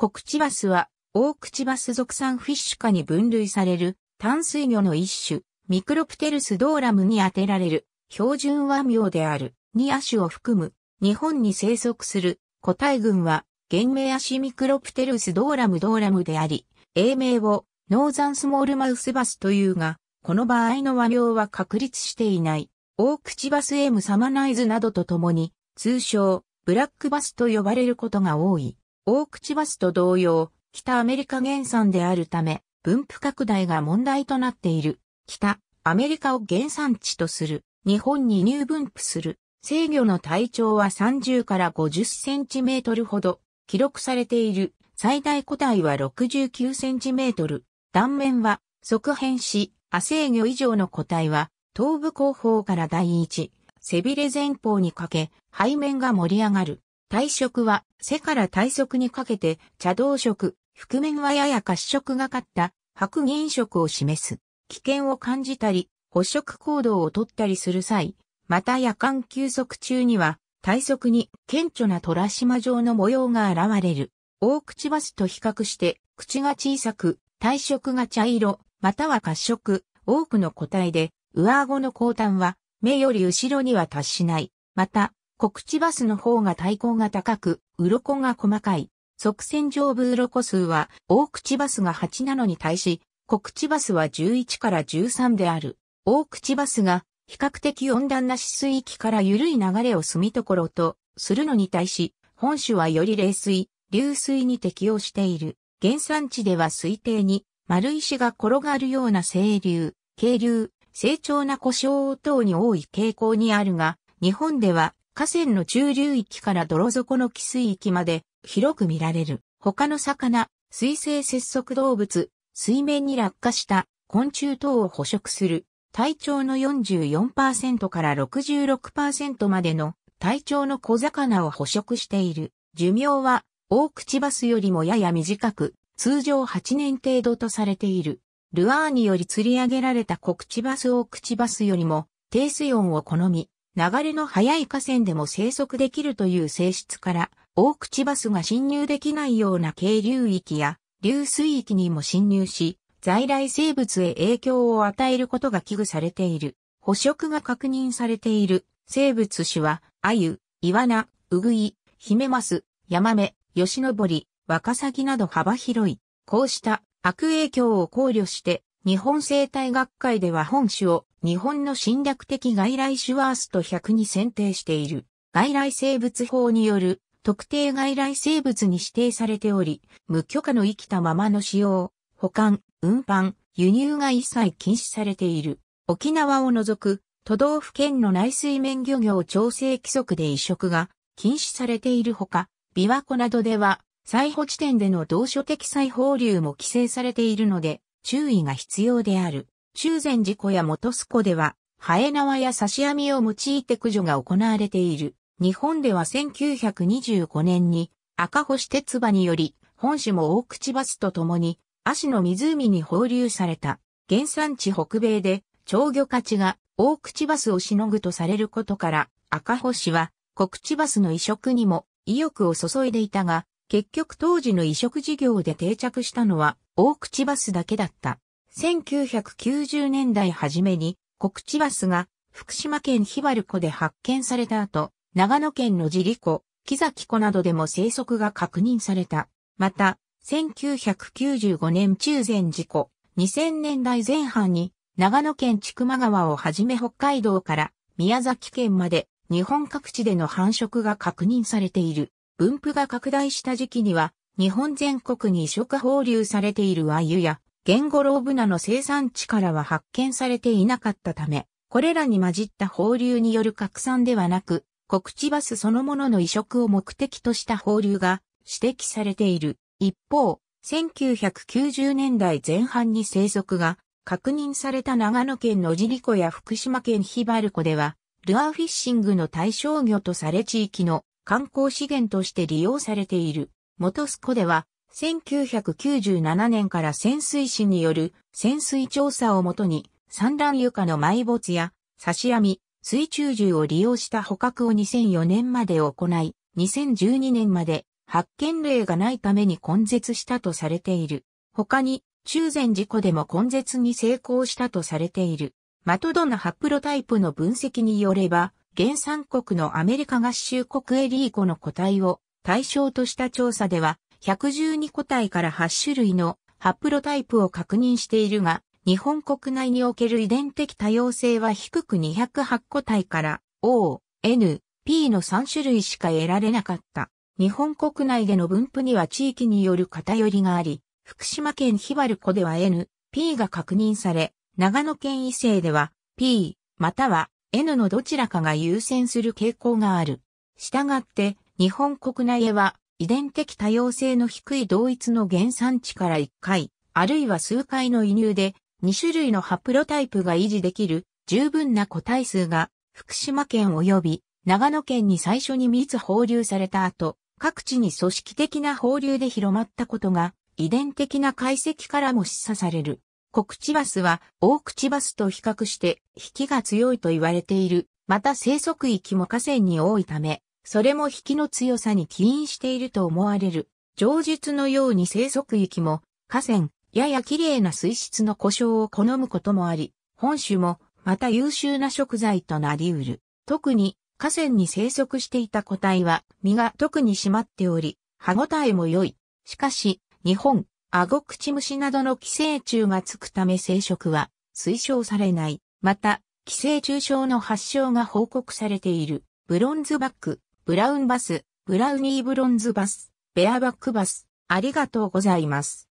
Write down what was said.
コクチバスは、オオクチバス属産フィッシュ化に分類される淡水魚の一種、ミクロプテルスドーラムに当てられる標準和名である2ア種を含む日本に生息する個体群は原名アシミクロプテルスドーラムドーラムであり、英名をノーザンスモールマウスバスというが、この場合の和名は確立していない。オオクチバスエムサマナイズなどとともに、通称ブラックバスと呼ばれることが多い。大口バスと同様、北アメリカ原産であるため、分布拡大が問題となっている。北アメリカを原産地とする。日本に入分布する。制御の体長は30から50センチメートルほど。記録されている。最大個体は69センチメートル。断面は側変し、ア制御以上の個体は、頭部後方から第一、背びれ前方にかけ、背面が盛り上がる。体色は、背から体色にかけて、茶道色、覆面はやや褐色がかった白銀色を示す。危険を感じたり、捕食行動をとったりする際、また夜間休息中には、体側に顕著な虎島状の模様が現れる。大口バスと比較して、口が小さく、体色が茶色、または褐色、多くの個体で、上顎の後端は、目より後ろには達しない。また、告知バスの方が体高が高く、鱗が細かい。側線上部鱗数は、大口バスが8なのに対し、告知バスは11から13である。大口バスが、比較的温暖な水域から緩い流れを住ところとするのに対し、本種はより冷水、流水に適応している。原産地では推定に、丸石が転がるような清流、渓流、成長な故障等に多い傾向にあるが、日本では河川の中流域から泥底の汽水域まで広く見られる。他の魚、水生節足動物、水面に落下した昆虫等を捕食する。体長の44%から66%までの体長の小魚を捕食している。寿命は、オオクチバスよりもやや短く、通常8年程度とされている。ルアーにより釣り上げられたコクチバスオオクチバスよりも低水温を好み、流れの速い河川でも生息できるという性質から、大口バスが侵入できないような渓流域や流水域にも侵入し、在来生物へ影響を与えることが危惧されている。捕食が確認されている生物種は、アユ、イワナ、ウグイ、ヒメマス、ヤマメ、ヨシノボリ、ワカサギなど幅広い。こうした悪影響を考慮して、日本生態学会では本種を日本の侵略的外来種ワースト100に選定している外来生物法による特定外来生物に指定されており、無許可の生きたままの使用、保管、運搬、輸入が一切禁止されている。沖縄を除く都道府県の内水面漁業調整規則で移植が禁止されているほか、琵琶湖などでは再保地点での同所的再放流も規制されているので注意が必要である。中禅寺湖や元栖湖では、ハエ縄や刺し網を用いて駆除が行われている。日本では1925年に赤星鉄馬により、本種も大口バスと共に、足の湖に放流された。原産地北米で、長魚価値が大口バスをしのぐとされることから、赤星は、国地バスの移植にも意欲を注いでいたが、結局当時の移植事業で定着したのは、大口バスだけだった。1990年代初めに、コクチバスが福島県ヒバル湖で発見された後、長野県のジリ湖、木崎湖などでも生息が確認された。また、1995年中禅寺湖、2000年代前半に、長野県千曲川をはじめ北海道から宮崎県まで日本各地での繁殖が確認されている。分布が拡大した時期には、日本全国に移植放流されているアユやゲンゴロウブナの生産地からは発見されていなかったため、これらに混じった放流による拡散ではなく、コチバスそのものの移植を目的とした放流が指摘されている。一方、1990年代前半に生息が確認された長野県野尻湖や福島県ヒバル湖では、ルアーフィッシングの対象魚とされ地域の観光資源として利用されている。元ス湖では1997年から潜水士による潜水調査をもとに、産卵床の埋没や刺し網、水中銃を利用した捕獲を2004年まで行い、2012年まで発見例がないために根絶したとされている。他に、中禅事故でも根絶に成功したとされている。マトドナハプロタイプの分析によれば、原産国のアメリカ合衆国エリーコの個体を対象とした調査では、112個体から8種類のハプロタイプを確認しているが、日本国内における遺伝的多様性は低く208個体から O、N、P の3種類しか得られなかった。日本国内での分布には地域による偏りがあり、福島県ひばる湖では N、P が確認され、長野県伊勢では P、または N のどちらかが優先する傾向がある。したがって、日本国内へは遺伝的多様性の低い同一の原産地から1回、あるいは数回の移入で、2種類のハプロタイプが維持できる十分な個体数が、福島県及び長野県に最初に密放流された後、各地に組織的な放流で広まったことが、遺伝的な解析からも示唆される。コクチバスは、オオクチバスと比較して、引きが強いと言われている。また生息域も河川に多いため、それも引きの強さに起因していると思われる。上述のように生息域も、河川、やや綺麗な水質の故障を好むこともあり、本種も、また優秀な食材となり得る。特に、河川に生息していた個体は、身が特に締まっており、歯ごたえも良い。しかし、日本、アゴクチムシなどの寄生虫がつくため生殖は推奨されない。また、寄生虫症の発症が報告されている。ブロンズバック、ブラウンバス、ブラウニーブロンズバス、ベアバックバス、ありがとうございます。